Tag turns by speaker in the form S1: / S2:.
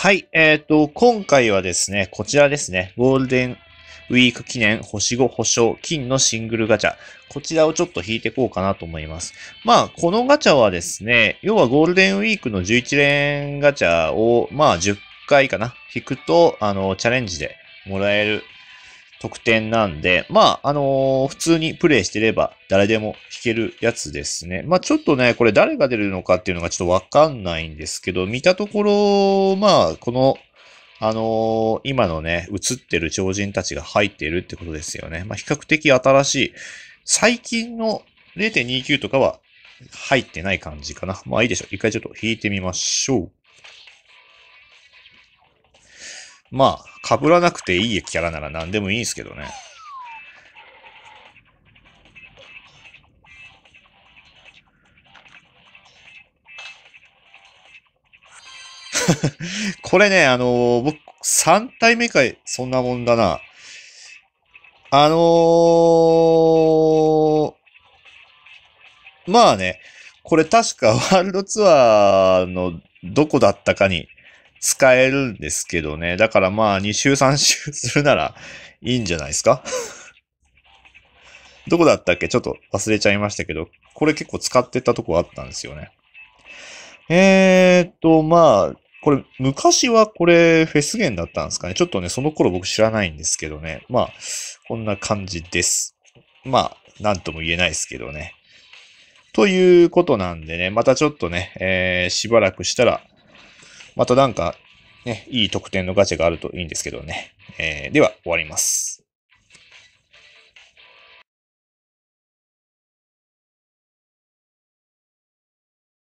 S1: はい。えっ、ー、と、今回はですね、こちらですね、ゴールデンウィーク記念星5保証金のシングルガチャ。こちらをちょっと引いていこうかなと思います。まあ、このガチャはですね、要はゴールデンウィークの11連ガチャを、まあ、10回かな、引くと、あの、チャレンジでもらえる特典なんで、まあ、あのー、普通にプレイしてれば誰でも弾けるやつですね。まあ、ちょっとね、これ誰が出るのかっていうのがちょっとわかんないんですけど、見たところ、まあ、この、あのー、今のね、映ってる超人たちが入っているってことですよね。まあ、比較的新しい、最近の0.29とかは入ってない感じかな。まあいいでしょう。一回ちょっと弾いてみましょう。まあ、被らなくていいキャラなら何でもいいんですけどね。
S2: これね、あのー、僕、3体目か、そんなもんだな。あのー、
S1: まあね、これ確かワールドツアーのどこだったかに、使えるんですけどね。だからまあ、2週3週するならいいんじゃないですか どこだったっけちょっと忘れちゃいましたけど、これ結構使ってたとこあったんですよね。
S2: えーっと、まあ、
S1: これ、昔はこれ、フェス源だったんですかね。ちょっとね、その頃僕知らないんですけどね。まあ、こんな感じです。まあ、なんとも言えないですけどね。ということなんでね、またちょっとね、えー、しばらくしたら、またなんか、ね、いい特典のガチャがあるといいんですけどね。えー、では、終わります。